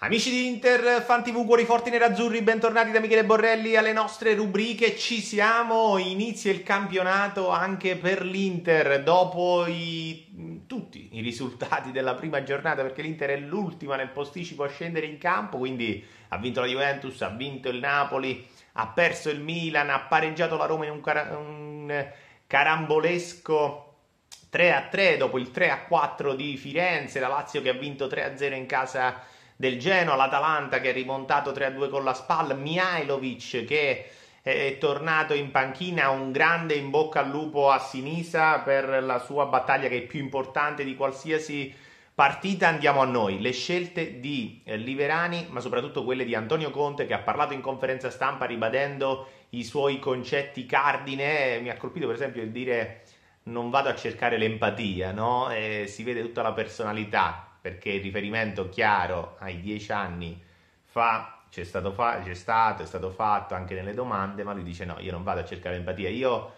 Amici di Inter, FanTV, cuori forti nerazzurri, bentornati da Michele Borrelli alle nostre rubriche. Ci siamo, inizia il campionato anche per l'Inter dopo i, tutti i risultati della prima giornata perché l'Inter è l'ultima nel posticipo a scendere in campo, quindi ha vinto la Juventus, ha vinto il Napoli, ha perso il Milan, ha pareggiato la Roma in un, car- un carambolesco 3 3 dopo il 3 4 di Firenze, la Lazio che ha vinto 3 0 in casa del Genoa, l'Atalanta che è rimontato 3-2 con la spalla, Mihailovic che è tornato in panchina, un grande in bocca al lupo a Sinisa per la sua battaglia che è più importante di qualsiasi partita. Andiamo a noi, le scelte di eh, Liverani, ma soprattutto quelle di Antonio Conte che ha parlato in conferenza stampa ribadendo i suoi concetti cardine. Mi ha colpito per esempio il dire non vado a cercare l'empatia, no? Eh, si vede tutta la personalità perché il riferimento chiaro ai dieci anni fa c'è stato, fa- c'è stato, è stato fatto anche nelle domande, ma lui dice no, io non vado a cercare empatia, io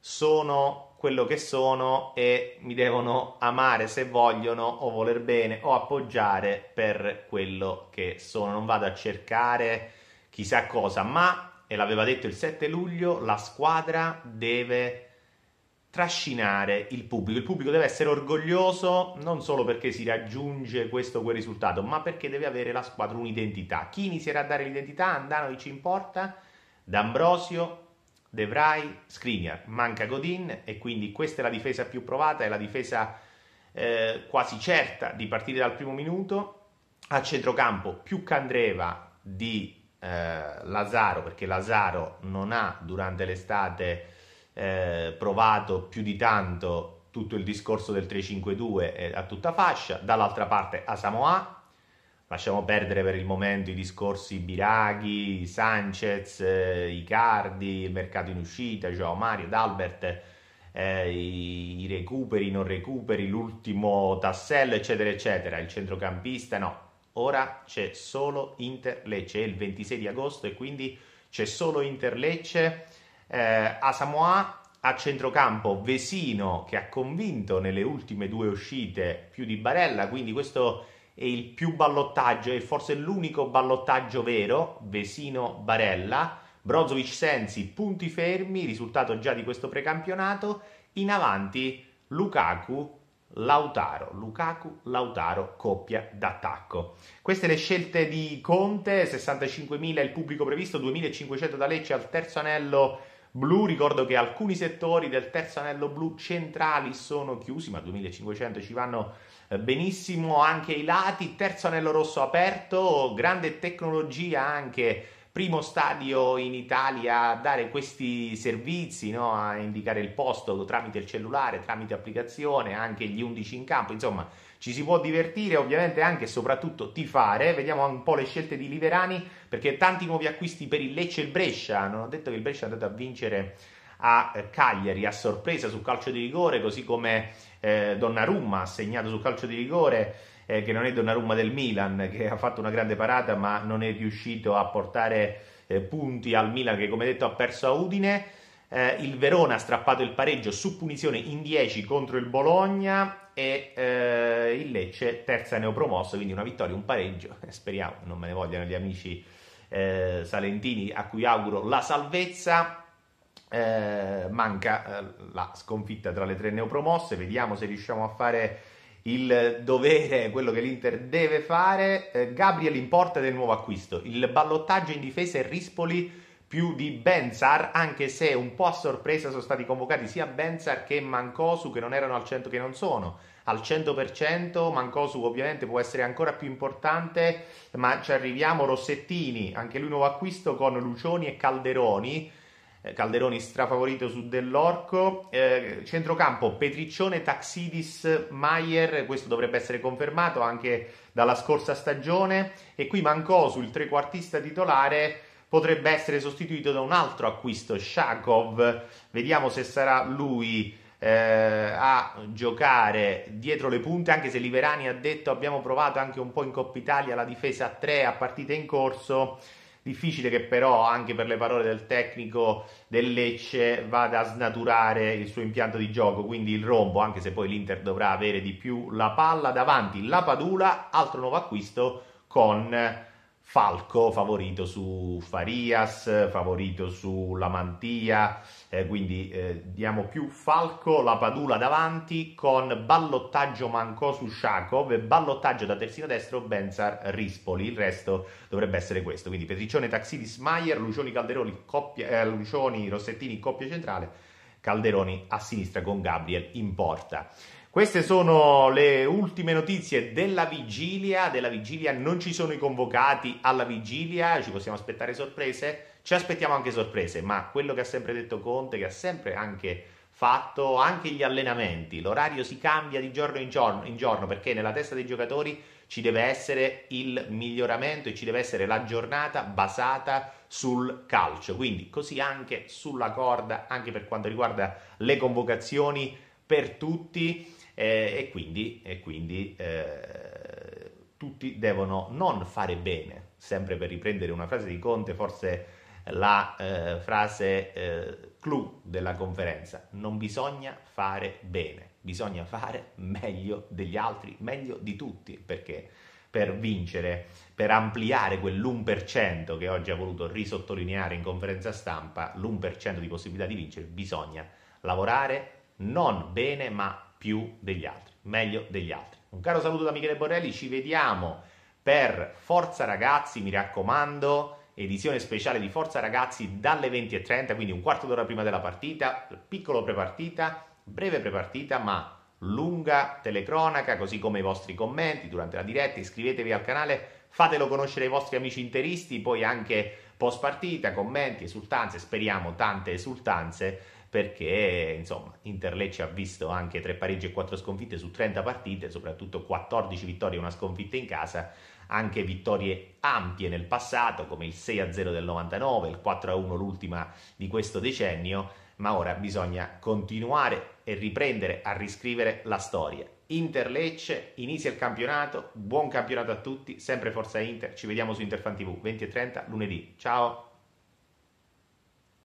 sono quello che sono e mi devono amare se vogliono o voler bene o appoggiare per quello che sono, non vado a cercare chissà cosa, ma, e l'aveva detto il 7 luglio, la squadra deve trascinare il pubblico. Il pubblico deve essere orgoglioso non solo perché si raggiunge questo o quel risultato, ma perché deve avere la squadra un'identità. Chi inizierà a dare l'identità? Andanovic ci importa, D'Ambrosio, De Vrij, Skriniar. Manca Godin e quindi questa è la difesa più provata, è la difesa eh, quasi certa di partire dal primo minuto. A centrocampo più Candreva di eh, Lazaro, perché Lazaro non ha durante l'estate eh, provato più di tanto tutto il discorso del 3-5-2 a tutta fascia, dall'altra parte a Samoa, lasciamo perdere per il momento i discorsi Biraghi, Sanchez, eh, Icardi, il mercato in uscita, Joao Mario, D'Albert, eh, i, i recuperi, non recuperi, l'ultimo tassello, eccetera, eccetera, il centrocampista, no, ora c'è solo Inter-Lecce, è il 26 di agosto e quindi c'è solo Inter-Lecce eh, a Samoa a centrocampo Vesino che ha convinto nelle ultime due uscite più di Barella, quindi questo è il più ballottaggio e forse l'unico ballottaggio vero, Vesino-Barella, Brozovic-Sensi, punti fermi, risultato già di questo precampionato, in avanti Lukaku Lautaro, Lukaku, Lautaro, coppia d'attacco. Queste le scelte di Conte, 65.000 il pubblico previsto, 2.500 da Lecce al terzo anello blu, ricordo che alcuni settori del terzo anello blu centrali sono chiusi, ma 2500 ci vanno eh, benissimo anche i lati, terzo anello rosso aperto, grande tecnologia anche primo stadio in Italia a dare questi servizi, no? a indicare il posto tramite il cellulare, tramite applicazione, anche gli 11 in campo, insomma ci si può divertire, ovviamente anche e soprattutto tifare. Vediamo un po' le scelte di Liverani, perché tanti nuovi acquisti per il Lecce e il Brescia. Non ho detto che il Brescia è andato a vincere a eh, Cagliari a sorpresa sul calcio di rigore, così come eh, Donnarumma ha segnato sul calcio di rigore, eh, che non è Donnarumma del Milan, che ha fatto una grande parata ma non è riuscito a portare eh, punti al Milan che come detto ha perso a Udine. Eh, il Verona ha strappato il pareggio su punizione in 10 contro il Bologna e eh, il Lecce terza neopromosso, quindi una vittoria, un pareggio. Speriamo, non me ne vogliano gli amici eh, salentini a cui auguro la salvezza. Eh, manca eh, la sconfitta tra le tre neopromosse, vediamo se riusciamo a fare il dovere, quello che l'Inter deve fare. Eh, Gabriel importa del nuovo acquisto, il ballottaggio in difesa e Rispoli più di Benzar, anche se un po' a sorpresa sono stati convocati sia Benzar che Mancosu, che non erano al 100%, che non sono al 100%, Mancosu ovviamente può essere ancora più importante, ma ci arriviamo Rossettini, anche lui nuovo acquisto con Lucioni e Calderoni, eh, Calderoni strafavorito su Dell'Orco, eh, centrocampo Petriccione, Taxidis, Maier, questo dovrebbe essere confermato anche dalla scorsa stagione e qui Mancosu, il trequartista titolare, potrebbe essere sostituito da un altro acquisto, Shakov. Vediamo se sarà lui eh, a giocare dietro le punte, anche se Liverani ha detto abbiamo provato anche un po' in Coppa Italia la difesa a tre a partite in corso. Difficile che però, anche per le parole del tecnico del Lecce, vada a snaturare il suo impianto di gioco, quindi il rombo, anche se poi l'Inter dovrà avere di più la palla davanti, la Padula, altro nuovo acquisto con Falco favorito su Farias, favorito sulla Mantia, eh, quindi eh, diamo più Falco, la Padula davanti con ballottaggio Mancò su Shakov, ballottaggio da terzino destro Benzar Rispoli, il resto dovrebbe essere questo, quindi Petriccione, Taxidis, Maier, Lucioni, Calderoni, coppia, eh, Lucioni, Rossettini, coppia centrale, Calderoni a sinistra con Gabriel in porta. Queste sono le ultime notizie della vigilia. Della vigilia non ci sono i convocati alla vigilia, ci possiamo aspettare sorprese. Ci aspettiamo anche sorprese, ma quello che ha sempre detto Conte, che ha sempre anche fatto anche gli allenamenti, l'orario si cambia di giorno in giorno, in giorno perché nella testa dei giocatori ci deve essere il miglioramento e ci deve essere la giornata basata sul calcio. Quindi così anche sulla corda, anche per quanto riguarda le convocazioni per tutti eh, e quindi, e quindi eh, tutti devono non fare bene, sempre per riprendere una frase di Conte, forse la eh, frase eh, clou della conferenza, non bisogna fare bene, bisogna fare meglio degli altri, meglio di tutti, perché per vincere, per ampliare quell'1% che oggi ha voluto risottolineare in conferenza stampa, l'1% di possibilità di vincere, bisogna lavorare non bene ma più degli altri, meglio degli altri. Un caro saluto da Michele Borrelli, ci vediamo per Forza Ragazzi, mi raccomando, edizione speciale di Forza Ragazzi dalle 20.30, quindi un quarto d'ora prima della partita, piccolo prepartita, breve prepartita, ma lunga telecronaca, così come i vostri commenti durante la diretta, iscrivetevi al canale, fatelo conoscere ai vostri amici interisti, poi anche post partita, commenti, esultanze, speriamo tante esultanze perché insomma Interlecce ha visto anche tre pareggi e quattro sconfitte su 30 partite, soprattutto 14 vittorie e una sconfitta in casa, anche vittorie ampie nel passato come il 6-0 del 99, il 4-1 l'ultima di questo decennio, ma ora bisogna continuare e riprendere a riscrivere la storia. Interlecce, inizia il campionato, buon campionato a tutti, sempre Forza Inter, ci vediamo su Interfan TV 20 e 30 lunedì. Ciao!